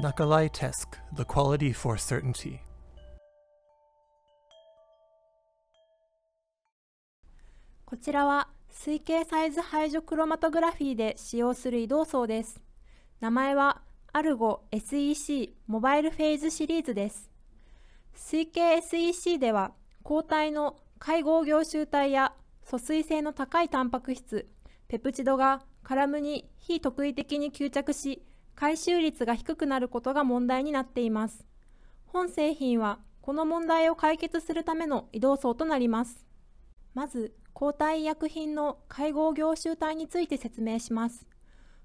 Nakalai t s h e Quality for Certainty. 排除クロマトグラフィーで使用する移動層です。名前はアルゴ SEC モバイルフェイズシリーズです。推計 SEC では抗体の介護業集体や疎水性の高いタンパク質ペプチドがカラムに非特異的に吸着し回収率が低くなることが問題になっています。本製品はこの問題を解決するための移動層となります。まず、抗体医薬品の介護業種体について説明します。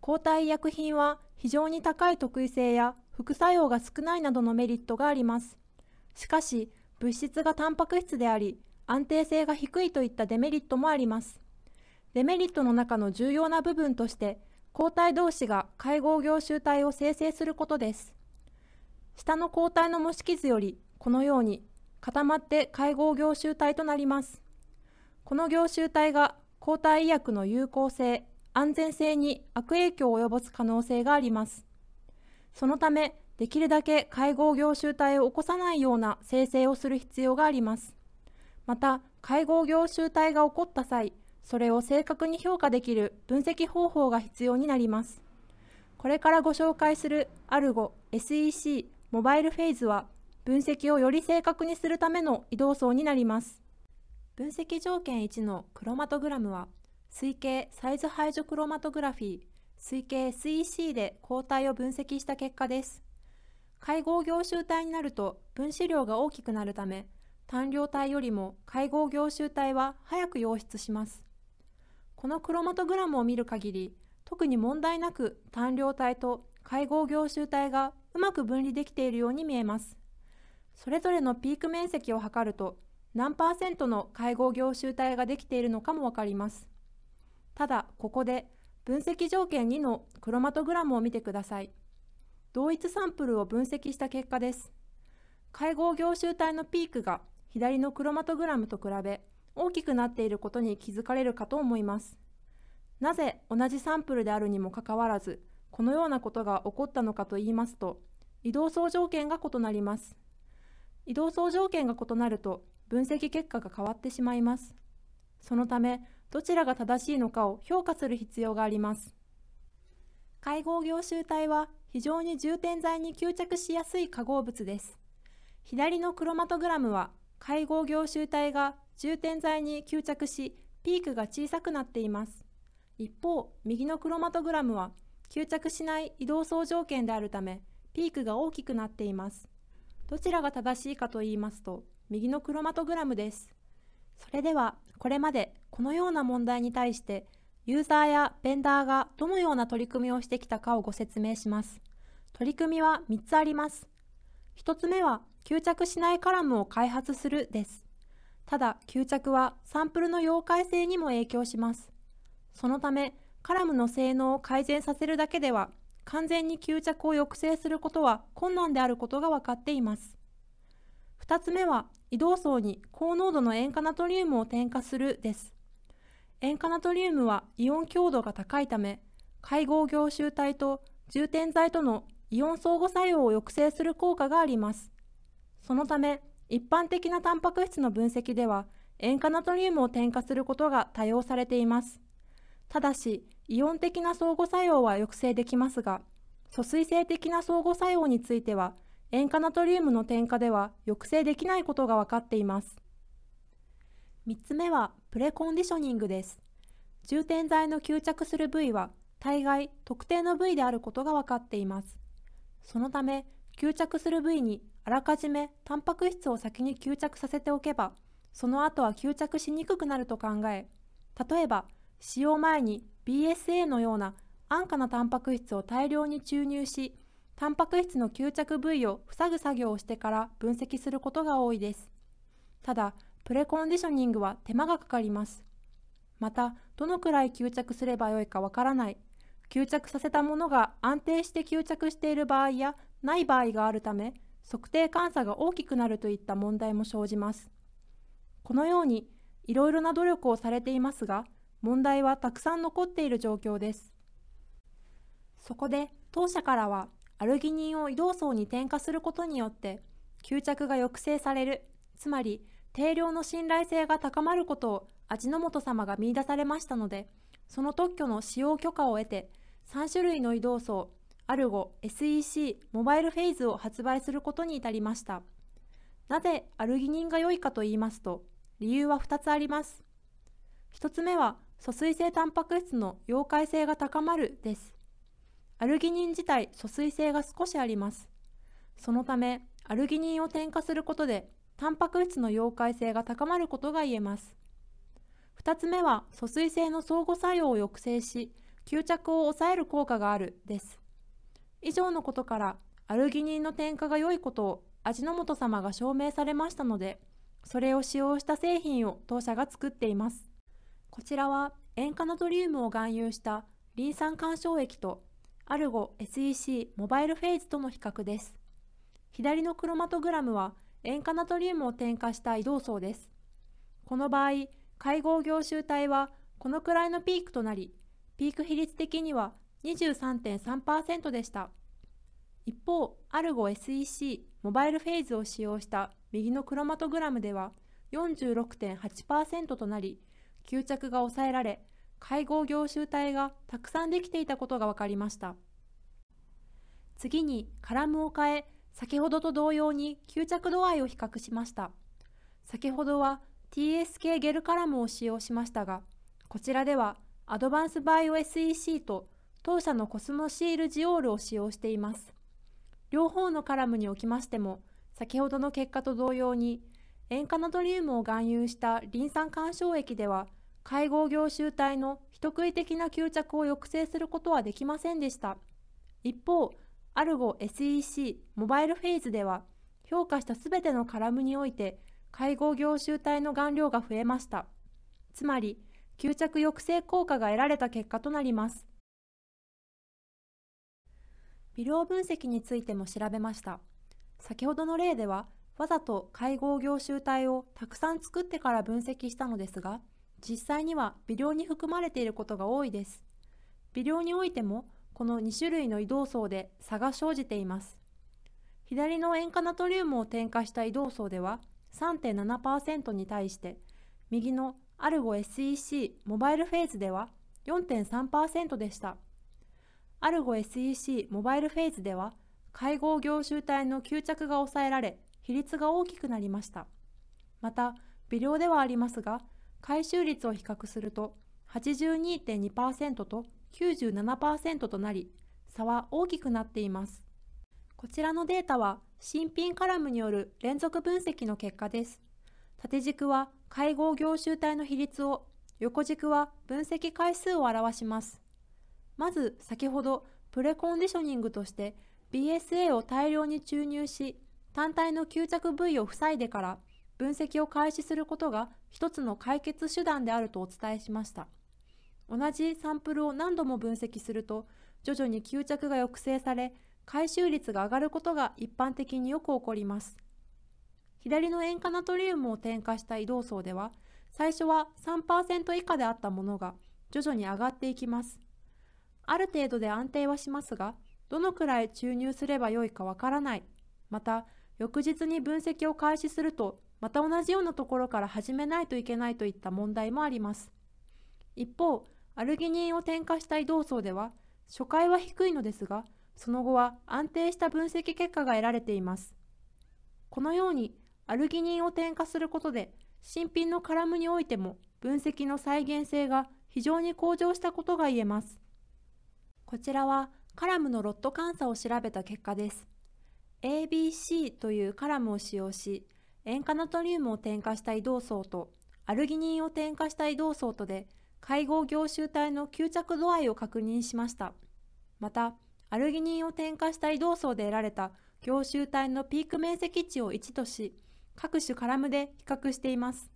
抗体医薬品は非常に高い特異性や副作用が少ないなどのメリットがあります。しかし、物質がタンパク質であり、安定性が低いといったデメリットもあります。デメリットの中の重要な部分として、抗体同士が介護業集体を生成することです。下の抗体の模式図よりこのように固まって介護業集体となります。この凝集体が抗体医薬の有効性、安全性に悪影響を及ぼす可能性があります。そのため、できるだけ介護業集体を起こさないような生成をする必要があります。また、介護業集体が起こった際、それを正確に評価できる分析方法が必要になります。これからご紹介するアルゴ SEC モバイルフェイズは分析をより正確にするための移動層になります。分析条件1のクロマトグラムは推計サイズ排除クロマトグラフィー推計 SEC で抗体を分析した結果です。会合凝集体になると分子量が大きくなるため単量体よりも会合凝集体は早く溶出します。このクロマトグラムを見る限り、特に問題なく単量体と会合凝集体がうまく分離できているように見えます。それぞれのピーク面積を測ると、何パーセントの介護凝集体ができているのかもわかります。ただ、ここで分析条件2のクロマトグラムを見てください。同一サンプルを分析した結果です。介護凝集体のピークが左のクロマトグラムと比べ大きくなっていることに気づかれるかと思います。なぜ同じサンプルであるにもかかわらず、このようなことが起こったのかといいますと、移動層条件が異なります。移動層条件が異なると、分析結果が変わってしまいます。そのため、どちらが正しいのかを評価する必要があります。会合業種体は非常に重点剤に吸着しやすい化合物です。左のクロマトグラムは、会合業種体が充填剤に吸着しピークが小さくなっています一方右のクロマトグラムは吸着しない移動層条件であるためピークが大きくなっていますどちらが正しいかと言いますと右のクロマトグラムですそれではこれまでこのような問題に対してユーザーやベンダーがどのような取り組みをしてきたかをご説明します取り組みは3つあります1つ目は吸着しないカラムを開発するですただ、吸着はサンプルの溶解性にも影響します。そのため、カラムの性能を改善させるだけでは、完全に吸着を抑制することは困難であることが分かっています。2つ目は、移動層に高濃度の塩化ナトリウムを添加するです。塩化ナトリウムはイオン強度が高いため、会合凝集体と充填剤とのイオン相互作用を抑制する効果があります。そのため、一般的なタンパク質の分析では塩化ナトリウムを添加することが多用されていますただしイオン的な相互作用は抑制できますが疎水性的な相互作用については塩化ナトリウムの添加では抑制できないことが分かっています3つ目はプレコンディショニングです充填剤の吸着する部位は大概特定の部位であることが分かっていますそのため吸着する部位にあらかじめタンパク質を先に吸着させておけばその後は吸着しにくくなると考え例えば使用前に BSA のような安価なタンパク質を大量に注入しタンパク質の吸着部位を塞ぐ作業をしてから分析することが多いですただプレコンディショニングは手間がかかりますまたどのくらい吸着すればよいかわからない吸着させたものが安定して吸着している場合やない場合があるため測定監査が大きくなるといった問題も生じます。このように、いろいろな努力をされていますが、問題はたくさん残っている状況です。そこで、当社からは、アルギニンを移動層に添加することによって、吸着が抑制される、つまり、定量の信頼性が高まることを味の素様が見出されましたので、その特許の使用許可を得て、3種類の移動層、アルゴ SEC モバイルフェイズを発売することに至りましたなぜアルギニンが良いかと言いますと理由は2つあります1つ目は疎水性タンパク質の溶解性が高まるですアルギニン自体疎水性が少しありますそのためアルギニンを添加することでタンパク質の溶解性が高まることが言えます2つ目は疎水性の相互作用を抑制し吸着を抑える効果があるです以上のことからアルギニンの添加が良いことを味の素様が証明されましたのでそれを使用した製品を当社が作っていますこちらは塩化ナトリウムを含有したリン酸干渉液とアルゴ SEC モバイルフェイズとの比較です左のクロマトグラムは塩化ナトリウムを添加した移動層ですこの場合会合凝集体はこのくらいのピークとなりピーク比率的には23.3%でした。一方、アルゴ SEC モバイルフェイズを使用した右のクロマトグラムでは46.8%となり、吸着が抑えられ、会合業種体がたくさんできていたことが分かりました。次にカラムを変え、先ほどと同様に吸着度合いを比較しました。先ほどは TSK ゲルカラムを使用しましたが、こちらではアドバンスバイオ SEC と当社のコスモシールジオールを使用しています。両方のカラムにおきましても、先ほどの結果と同様に、塩化ナトリウムを含有したリン酸干渉液では、介護業種体の人食い的な吸着を抑制することはできませんでした。一方、アルゴ SEC モバイルフェイズでは、評価したすべてのカラムにおいて、介護業種体の含量が増えました。つまり、吸着抑制効果が得られた結果となります。微量分析についても調べました。先ほどの例では、わざと会合業集体をたくさん作ってから分析したのですが、実際には微量に含まれていることが多いです。微量においても、この2種類の移動層で差が生じています。左の塩化ナトリウムを添加した移動層では3.7%に対して、右のアルゴ SEC モバイルフェーズでは4.3%でした。アルゴ SEC モバイルフェイズでは会合業種体の吸着が抑えられ比率が大きくなりましたまた微量ではありますが回収率を比較すると82.2%と97%となり差は大きくなっていますこちらのデータは新品カラムによる連続分析の結果です縦軸は会合業種体の比率を横軸は分析回数を表しますまず先ほどプレコンディショニングとして BSA を大量に注入し単体の吸着部位を塞いでから分析を開始することが一つの解決手段であるとお伝えしました同じサンプルを何度も分析すると徐々に吸着が抑制され回収率が上がることが一般的によく起こります左の塩化ナトリウムを添加した移動層では最初は3%以下であったものが徐々に上がっていきますある程度で安定はしますが、どのくらい注入すればよいかわからない。また、翌日に分析を開始すると、また同じようなところから始めないといけないといった問題もあります。一方、アルギニンを添加した移動層では、初回は低いのですが、その後は安定した分析結果が得られています。このように、アルギニンを添加することで、新品のカラムにおいても分析の再現性が非常に向上したことが言えます。こちらはカラムのロット監査を調べた結果です。ABC というカラムを使用し、塩化ナトリウムを添加した移動層とアルギニンを添加した移動層とで会合凝集体の吸着度合いを確認しました。また、アルギニンを添加した移動層で得られた凝集体のピーク面積値を1とし、各種カラムで比較しています。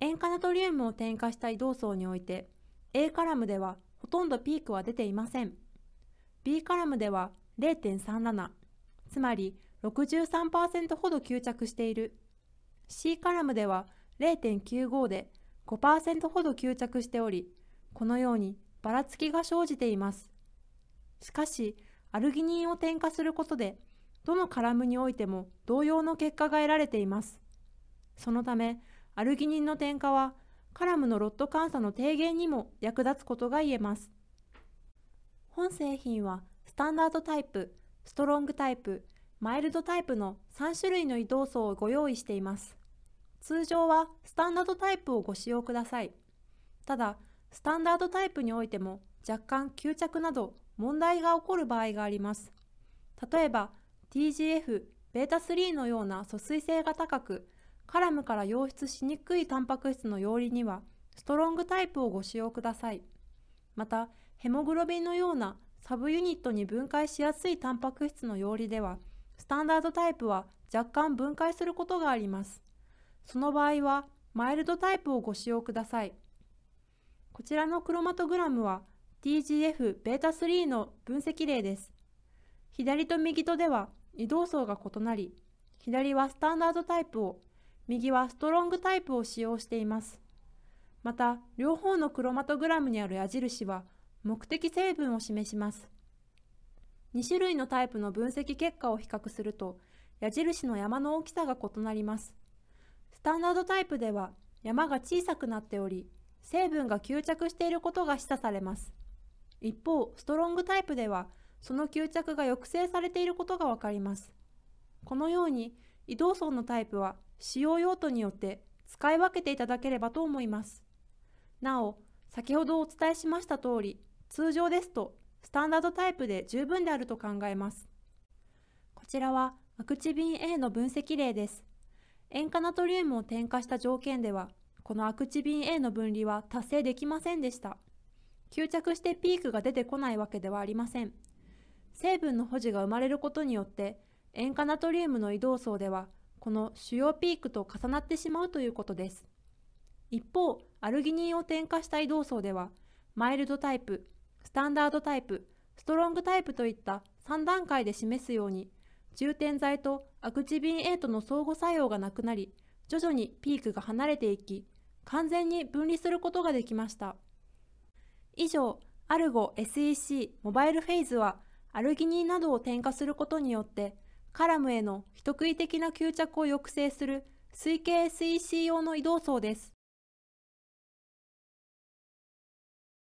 塩化ナトリウムを添加した移動層において、A カラムではほとんどピークは出ていません。B カラムでは0.37、つまり63%ほど吸着している。C カラムでは0.95で5%ほど吸着しており、このようにばらつきが生じています。しかし、アルギニンを添加することで、どのカラムにおいても同様の結果が得られています。そのため、アルギニンの添加はカラムのロット監査の低減にも役立つことが言えます。本製品はスタンダードタイプ、ストロングタイプ、マイルドタイプの3種類の移動層をご用意しています。通常はスタンダードタイプをご使用ください。ただ、スタンダードタイプにおいても若干吸着など問題が起こる場合があります。例えば TGF β3 のような疎水性が高くカラムから溶出しにくいタンパク質の容理にはストロングタイプをご使用くださいまたヘモグロビンのようなサブユニットに分解しやすいタンパク質の容理ではスタンダードタイプは若干分解することがありますその場合はマイルドタイプをご使用くださいこちらのクロマトグラムは TGF-β3 の分析例です左と右とでは移動層が異なり左はスタンダードタイプを右はストロングタイプを使用しています。また、両方のクロマトグラムにある矢印は、目的成分を示します。2種類のタイプの分析結果を比較すると、矢印の山の大きさが異なります。スタンダードタイプでは、山が小さくなっており、成分が吸着していることが示唆されます。一方、ストロングタイプでは、その吸着が抑制されていることがわかります。このように、移動層のタイプは使用用途によって使い分けていただければと思います。なお、先ほどお伝えしました通り、通常ですとスタンダードタイプで十分であると考えます。こちらはアクチビン A の分析例です。塩化ナトリウムを添加した条件では、このアクチビン A の分離は達成できませんでした。吸着してピークが出てこないわけではありません。成分の保持が生まれることによって、塩化ナトリウムの移動層ではこの主要ピークと重なってしまうということです一方アルギニンを添加した移動層ではマイルドタイプスタンダードタイプストロングタイプといった3段階で示すように充填剤とアクチビン8の相互作用がなくなり徐々にピークが離れていき完全に分離することができました以上アルゴ SEC モバイルフェイズはアルギニンなどを添加することによってカラムへの人食い的な吸着を抑制する推計 e c 用の移動層です。